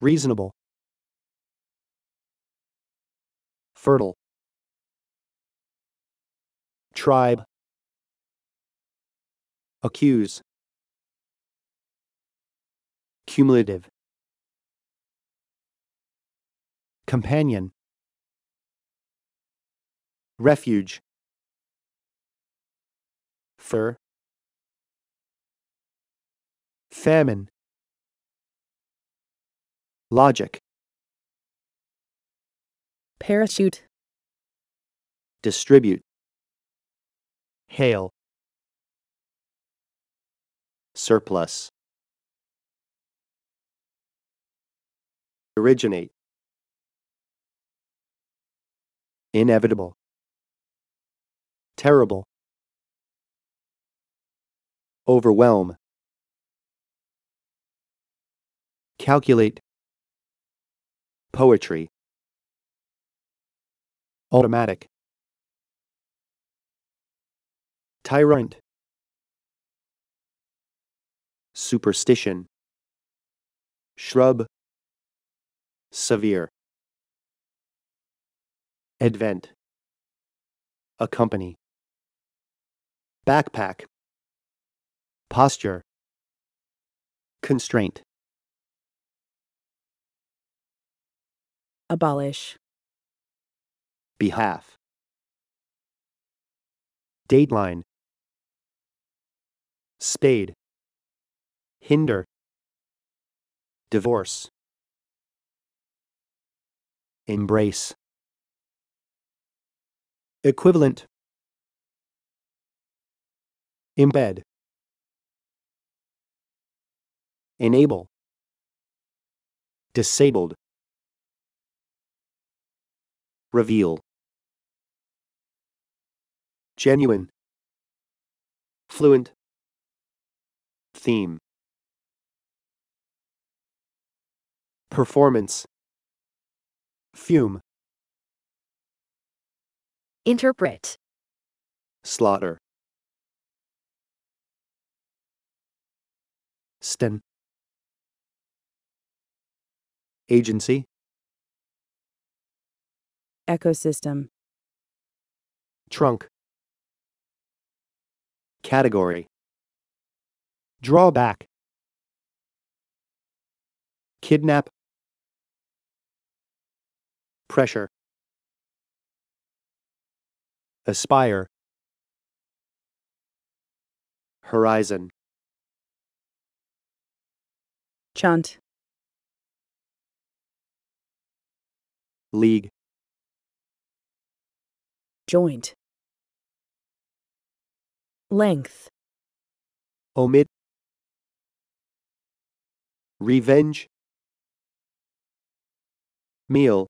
reasonable fertile tribe accuse cumulative companion refuge fur famine Logic. Parachute. Distribute. Hail. Surplus. Originate. Inevitable. Terrible. Overwhelm. Calculate poetry automatic tyrant superstition shrub severe advent accompany backpack posture constraint abolish, behalf, dateline, spade, hinder, divorce, embrace, equivalent, embed, enable, disabled reveal genuine fluent theme performance fume interpret slaughter sten agency Ecosystem. Trunk. Category. Drawback. Kidnap. Pressure. Aspire. Horizon. Chant. League joint length omit revenge meal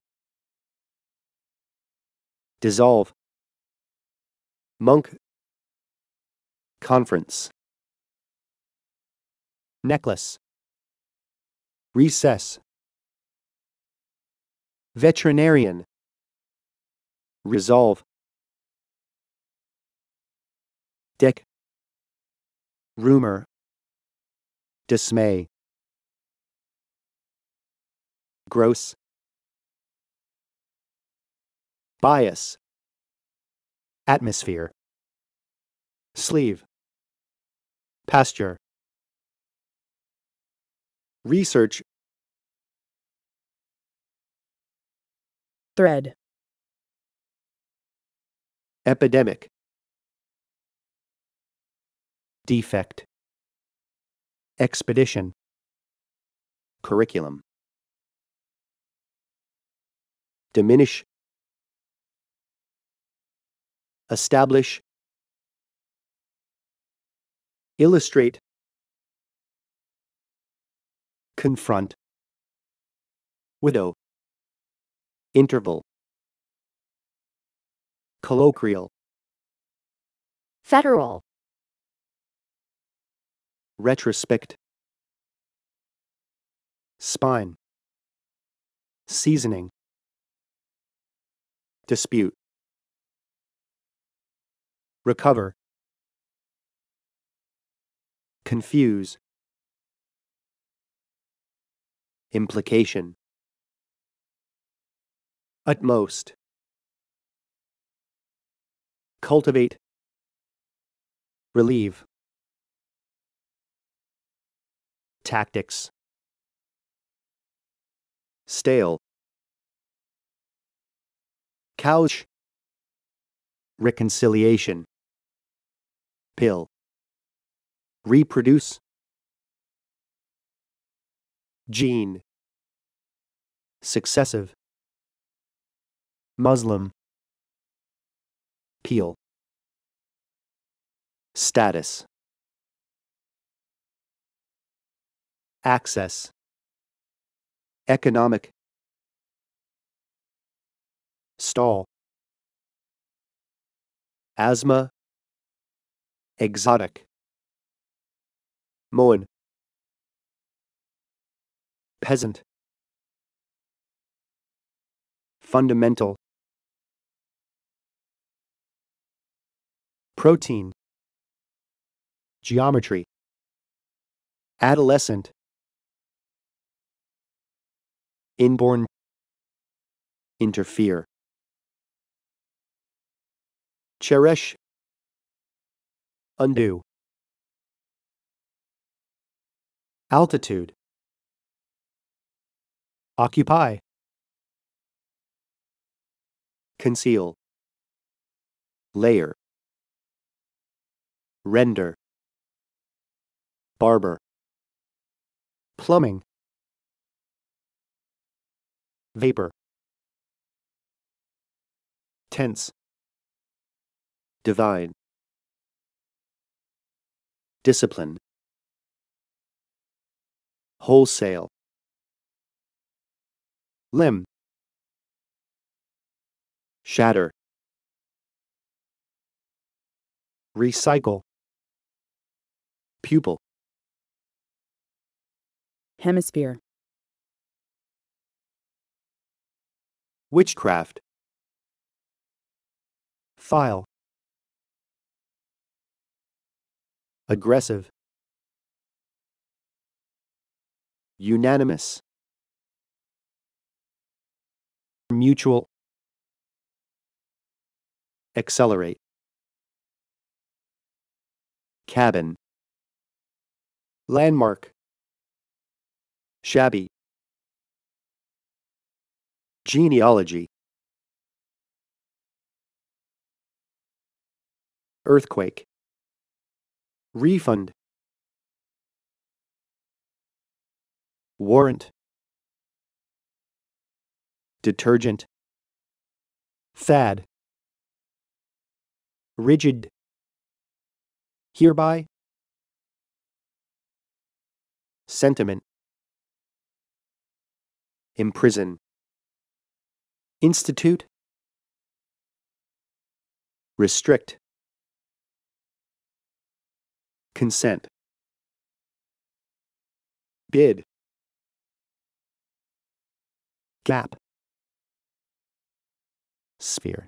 dissolve monk conference necklace recess veterinarian resolve Dick. Rumor. Dismay. Gross. Bias. Atmosphere. Sleeve. Pasture. Research. Thread. Epidemic defect, expedition, curriculum, diminish, establish, illustrate, confront, widow, interval, colloquial, federal retrospect, spine, seasoning, dispute, recover, confuse, implication, utmost, cultivate, relieve. tactics. Stale. Couch. Reconciliation. Pill. Reproduce. Gene. Successive. Muslim. Peel. Status. access economic stall asthma exotic moan peasant fundamental protein geometry adolescent inborn interfere cherish undo altitude occupy conceal layer render barber plumbing Vapor. Tense. Divine. Discipline. Wholesale. Limb. Shatter. Recycle. Pupil. Hemisphere. Witchcraft File Aggressive Unanimous Mutual Accelerate Cabin Landmark Shabby genealogy earthquake refund warrant detergent fad rigid hereby sentiment imprison institute, restrict, consent, bid, gap, sphere,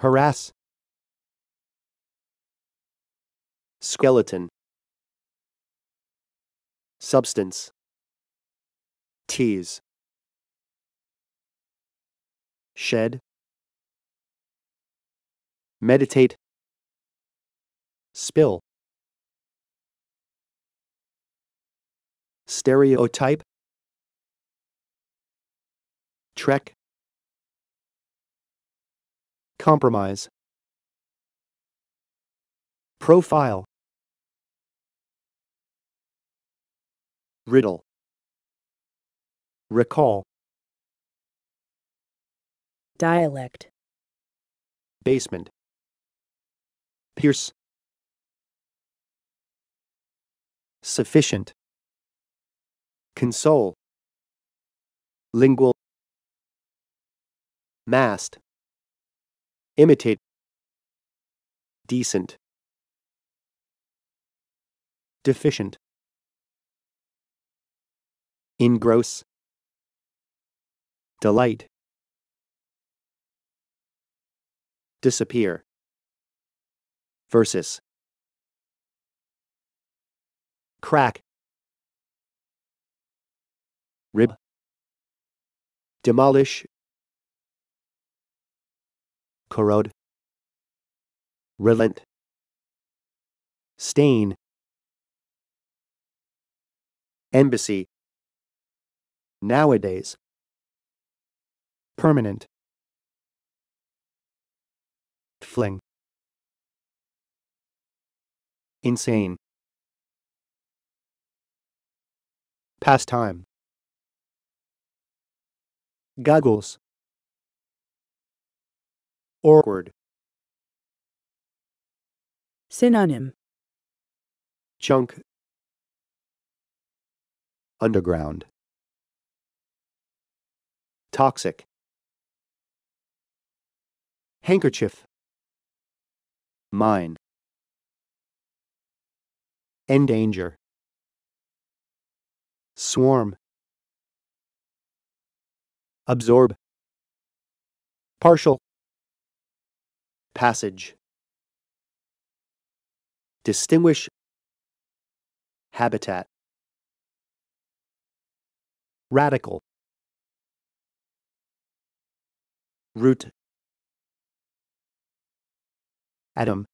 harass, skeleton, substance, tease shed, meditate, spill, stereotype, trek, compromise, profile, riddle, recall, dialect basement pierce sufficient console lingual mast imitate decent deficient engross delight disappear. Versus. Crack. Rib. Demolish. Corrode. Relent. Stain. Embassy. Nowadays. Permanent. Fling. Insane. Pastime. Goggles. Awkward. Synonym. Chunk. Underground. Toxic. Handkerchief mine endanger swarm absorb partial passage distinguish habitat radical root Adam.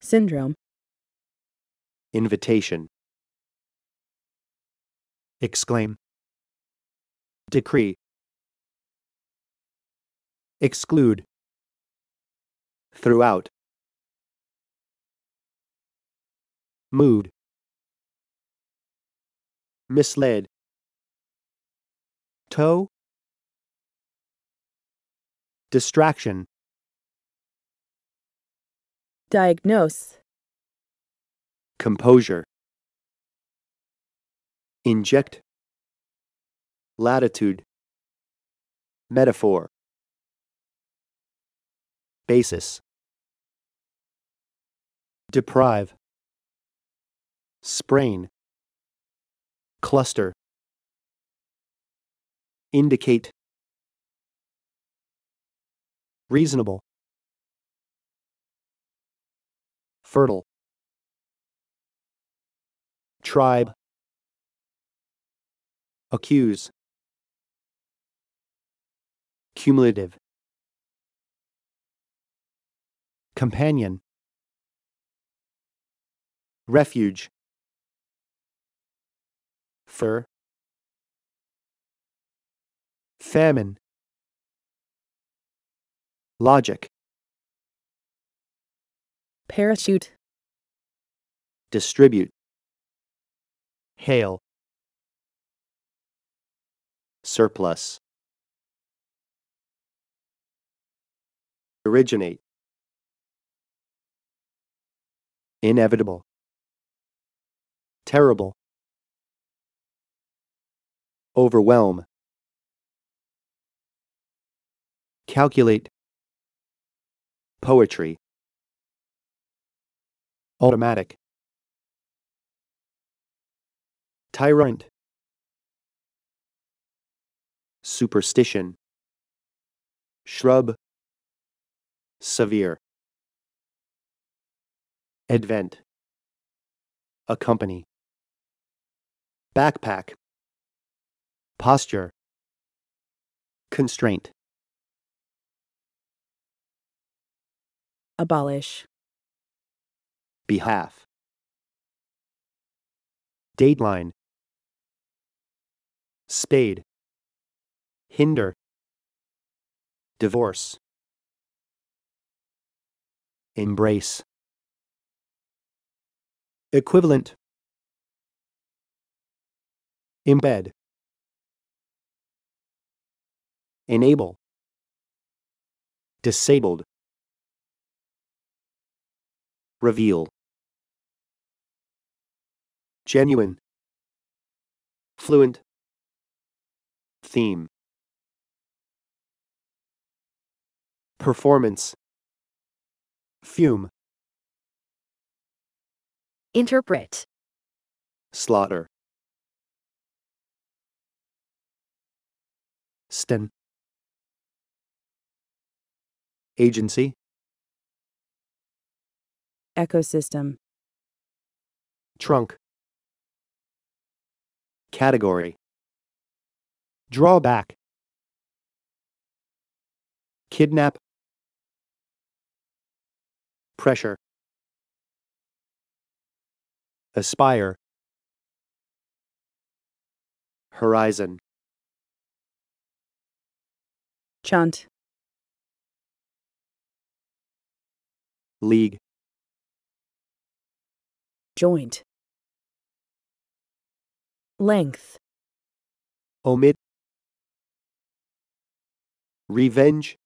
Syndrome. Invitation. Exclaim. Decree. Exclude. Throughout. Mood. Misled. Toe. Distraction. Diagnose. Composure. Inject. Latitude. Metaphor. Basis. Deprive. Sprain. Cluster. Indicate. Reasonable. fertile tribe accuse cumulative companion refuge fur famine logic parachute, distribute, hail, surplus, originate, inevitable, terrible, overwhelm, calculate, poetry. Oh. automatic tyrant superstition shrub severe advent accompany backpack posture constraint abolish behalf. Dateline Spade Hinder Divorce Embrace Equivalent Embed Enable Disabled Reveal genuine, fluent, theme, performance, fume, interpret, slaughter, Sten. Agency. Ecosystem. Trunk category. Drawback. Kidnap. Pressure. Aspire. Horizon. Chant. League. Joint. Length. Omit. Revenge.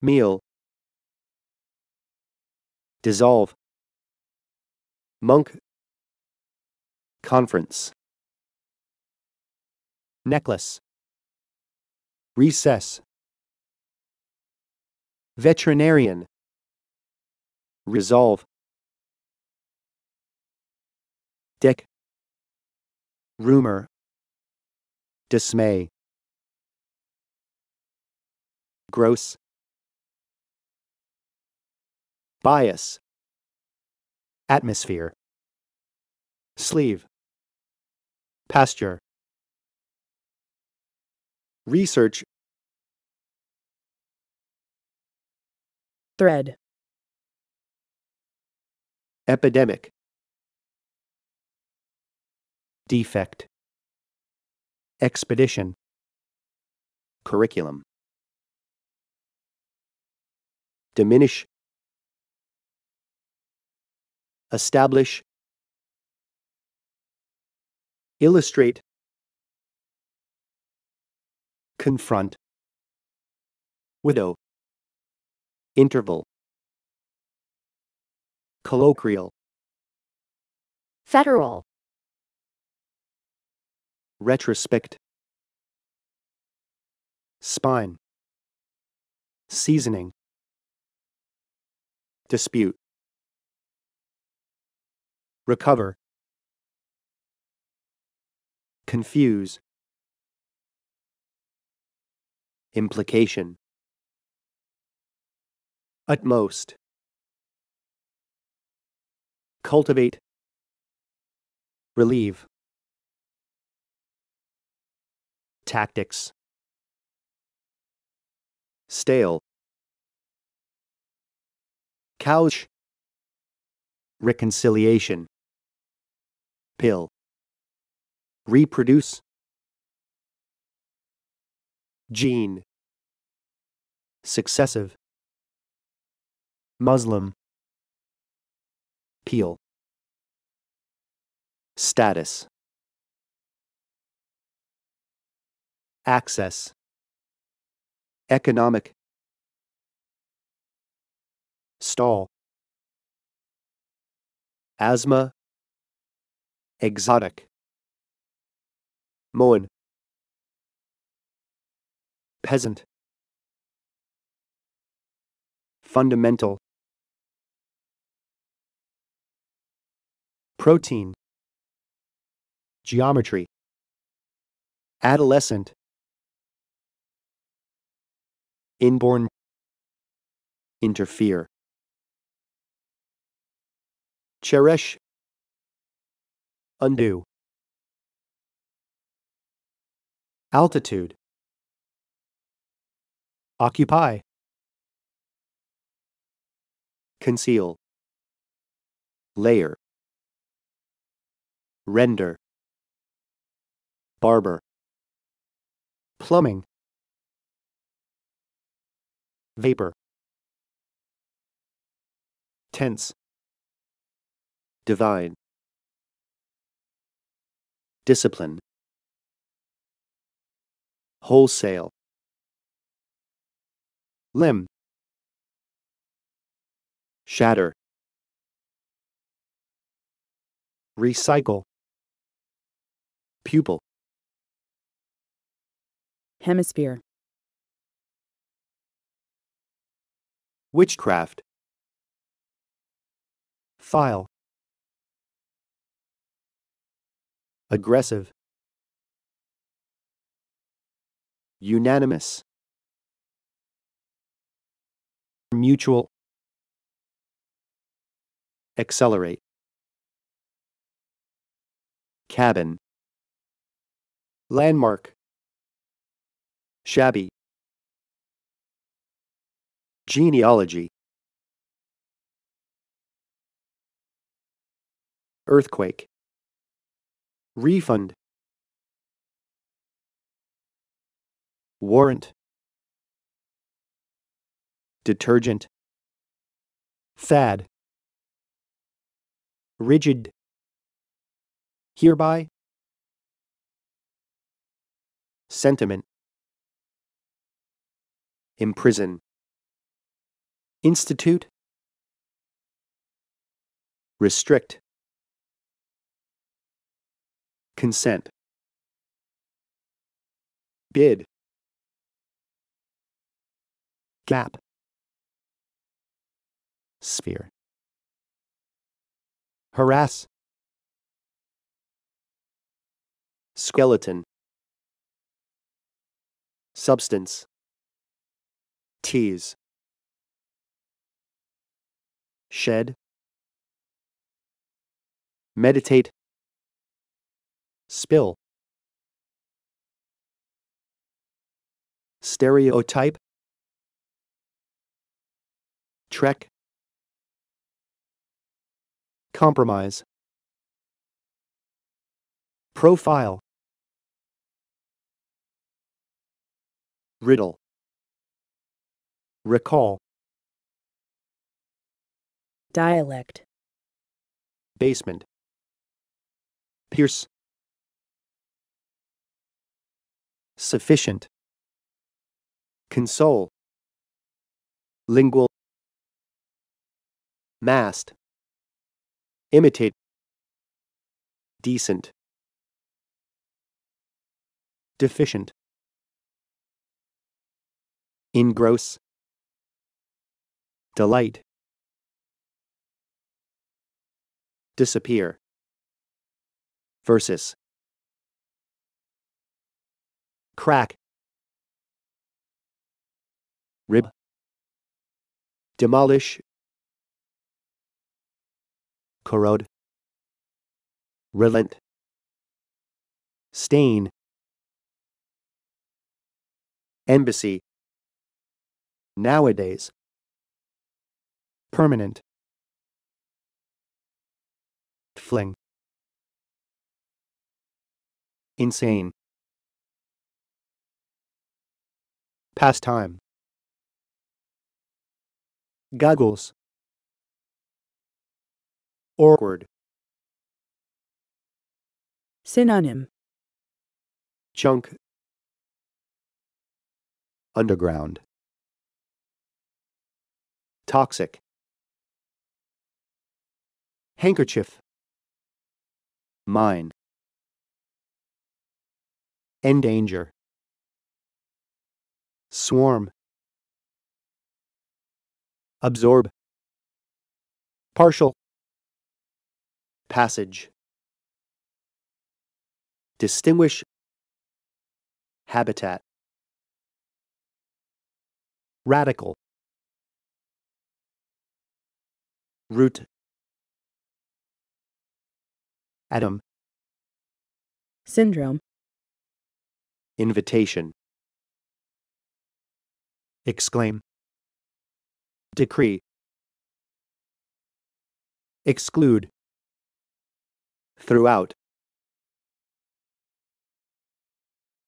Meal. Dissolve. Monk. Conference. Necklace. Recess. Veterinarian. Resolve. rumor, dismay, gross, bias, atmosphere, sleeve, pasture, research, thread, epidemic, defect, expedition, curriculum, diminish, establish, illustrate, confront, widow, interval, colloquial, federal retrospect spine seasoning dispute recover confuse implication utmost cultivate relieve tactics. Stale. Couch. Reconciliation. Pill. Reproduce. Gene. Successive. Muslim. Peel. Status. access economic stall asthma exotic moen peasant fundamental protein geometry adolescent inborn interfere cherish undo altitude occupy conceal layer render barber plumbing Vapor. Tense. Divine. Discipline. Wholesale. Limb. Shatter. Recycle. Pupil. Hemisphere. Witchcraft File Aggressive Unanimous Mutual Accelerate Cabin Landmark Shabby genealogy earthquake refund warrant detergent fad rigid hereby sentiment imprison Institute Restrict Consent Bid Gap Sphere Harass Skeleton Substance Tease shed, meditate, spill, stereotype, trek, compromise, profile, riddle, recall, dialect basement pierce sufficient console lingual mast imitate decent deficient engross delight disappear. Versus crack, rib, demolish, corrode, relent, stain, embassy, nowadays, permanent. Baffling. Insane. Pastime. Goggles. Awkward. Synonym. Chunk. Underground. Toxic. Handkerchief mine endanger swarm absorb partial passage distinguish habitat radical root Adam. Syndrome. Invitation. Exclaim. Decree. Exclude. Throughout.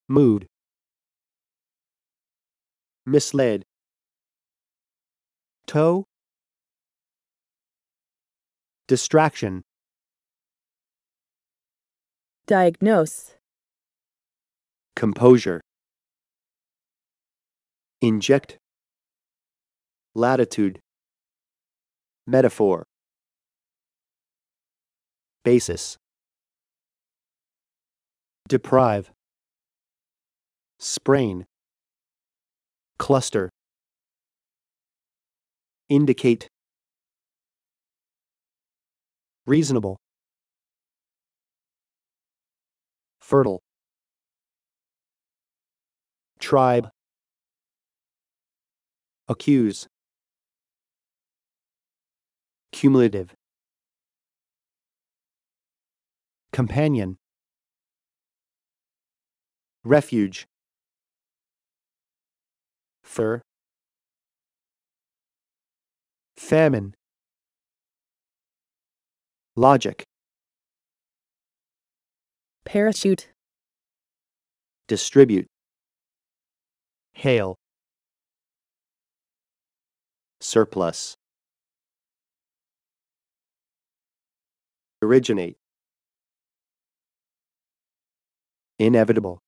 Mood. Misled. Toe. Distraction. Diagnose. Composure. Inject. Latitude. Metaphor. Basis. Deprive. Sprain. Cluster. Indicate. Reasonable. fertile tribe accuse cumulative companion refuge fur famine logic parachute, distribute, hail, surplus, originate, inevitable,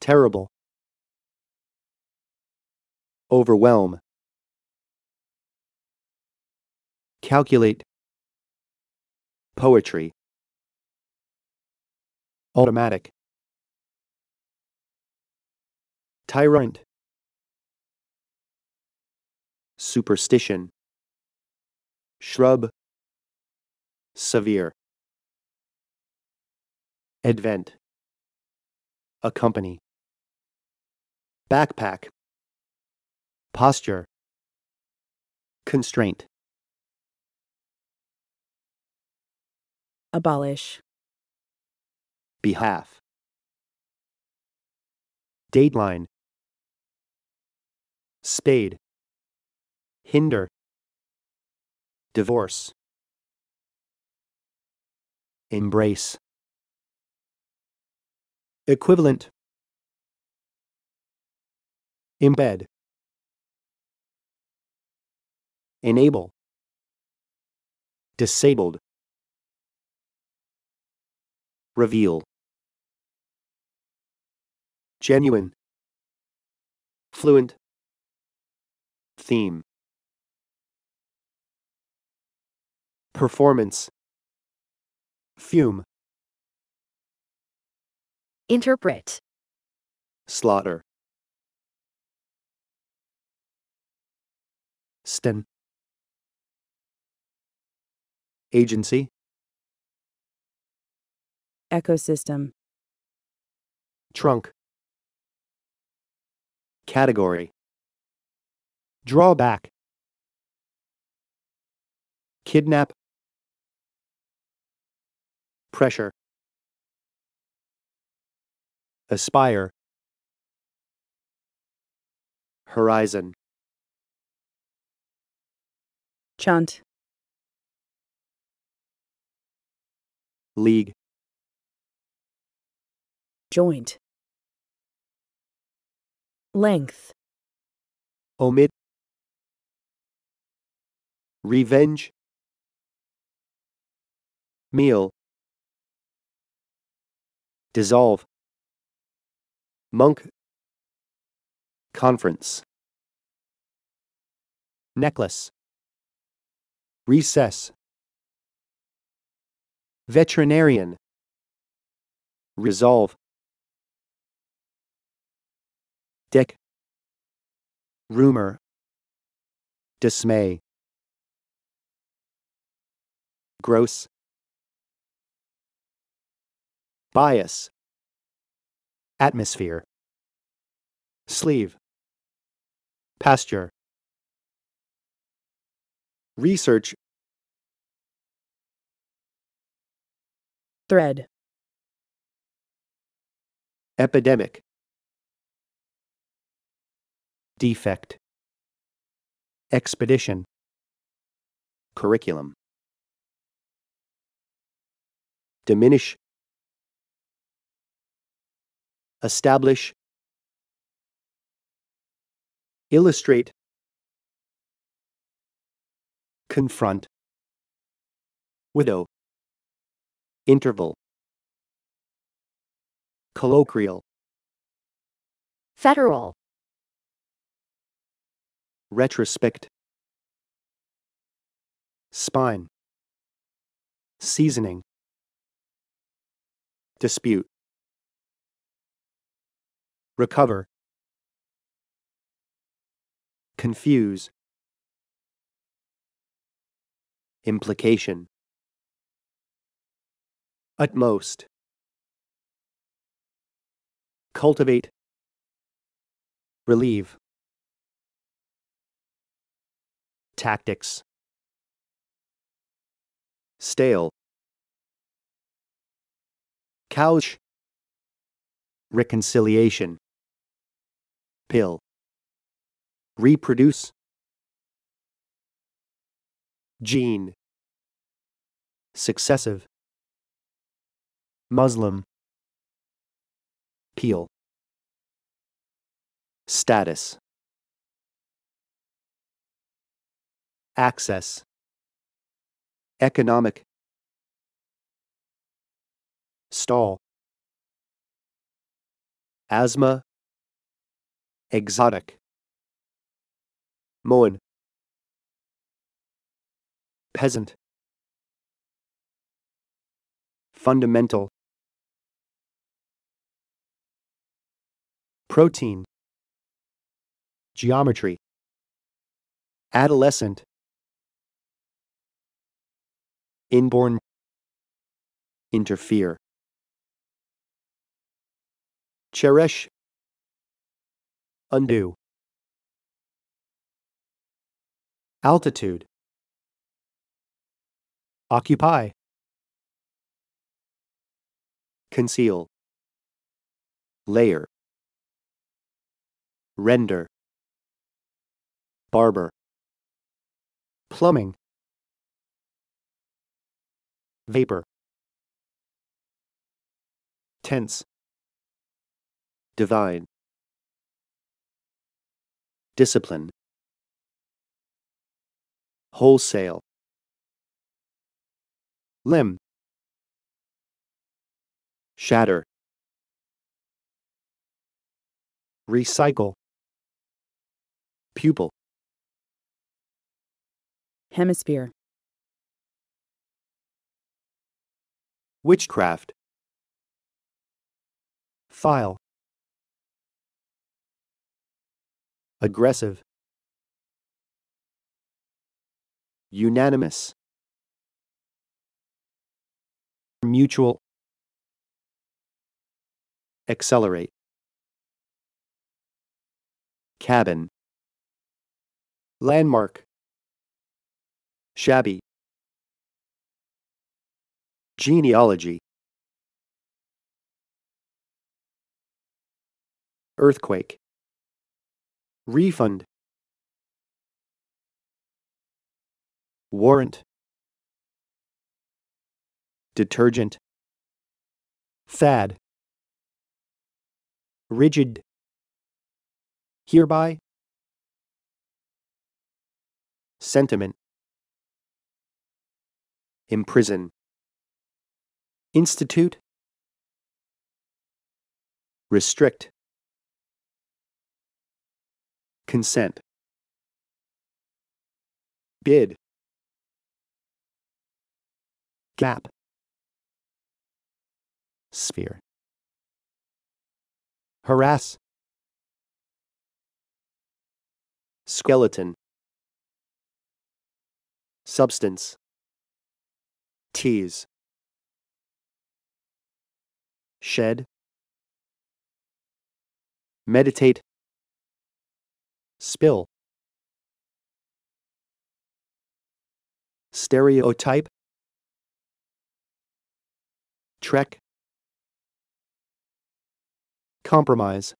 terrible, overwhelm, calculate, poetry automatic tyrant superstition shrub severe advent accompany backpack posture constraint abolish behalf. Dateline Spade Hinder Divorce Embrace Equivalent Embed Enable Disabled Reveal genuine, fluent, theme, performance, fume, interpret, slaughter, Sten. Agency. Ecosystem. Trunk category. Drawback Kidnap Pressure Aspire Horizon Chant League Joint Length. Omit. Revenge. Meal. Dissolve. Monk. Conference. Necklace. Recess. Veterinarian. Resolve. Dick. Rumor. Dismay. Gross. Bias. Atmosphere. Sleeve. Pasture. Research. Thread. Epidemic defect, expedition, curriculum, diminish, establish, illustrate, confront, widow, interval, colloquial, federal retrospect spine seasoning dispute recover confuse implication utmost cultivate relieve tactics. Stale. Couch. Reconciliation. Pill. Reproduce. Gene. Successive. Muslim. Peel. Status. access economic stall asthma exotic moan peasant fundamental protein geometry adolescent inborn interfere cherish undo altitude occupy conceal layer render barber plumbing Vapor. Tense. Divine. Discipline. Wholesale. Limb. Shatter. Recycle. Pupil. Hemisphere. Witchcraft File Aggressive Unanimous Mutual Accelerate Cabin Landmark Shabby genealogy earthquake refund warrant detergent fad rigid hereby sentiment imprison institute restrict consent bid gap sphere harass skeleton substance tease shed, meditate, spill, stereotype, trek, compromise,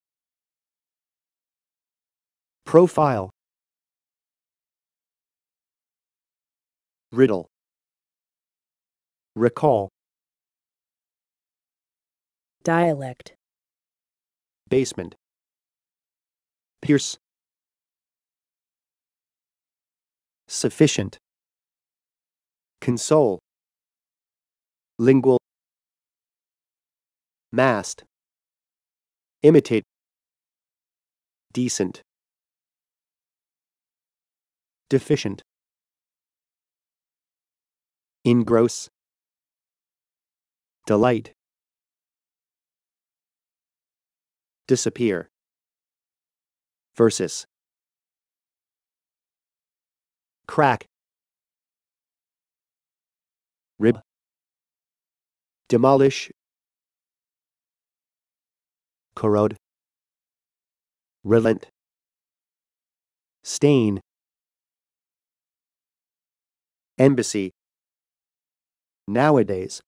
profile, riddle, recall dialect basement pierce sufficient console lingual mast imitate decent deficient engross delight disappear. Versus Crack Rib Demolish Corrode Relent Stain Embassy Nowadays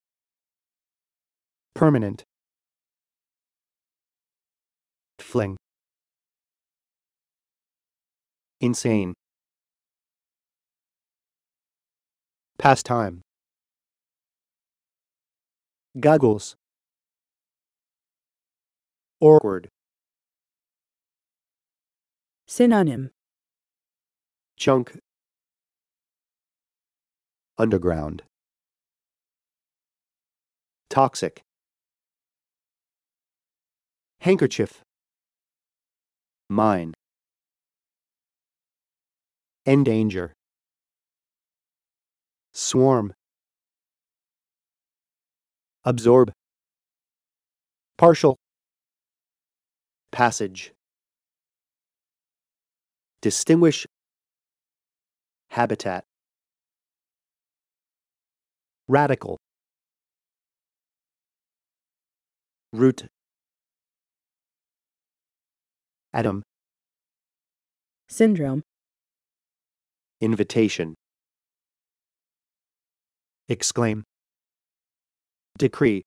Permanent Stifling. Insane. Pastime. Goggles. Awkward. Synonym. Chunk. Underground. Toxic. Handkerchief mine endanger swarm absorb partial passage distinguish habitat radical root Adam. Syndrome. Invitation. Exclaim. Decree.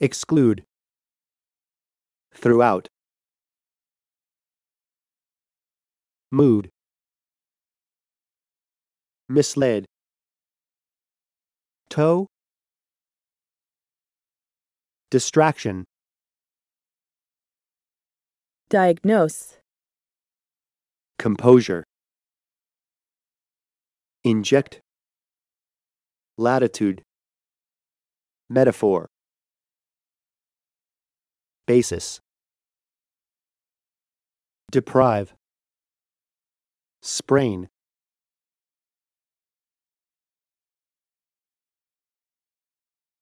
Exclude. Throughout. Mood. Misled. Toe. Distraction. Diagnose. Composure. Inject. Latitude. Metaphor. Basis. Deprive. Sprain.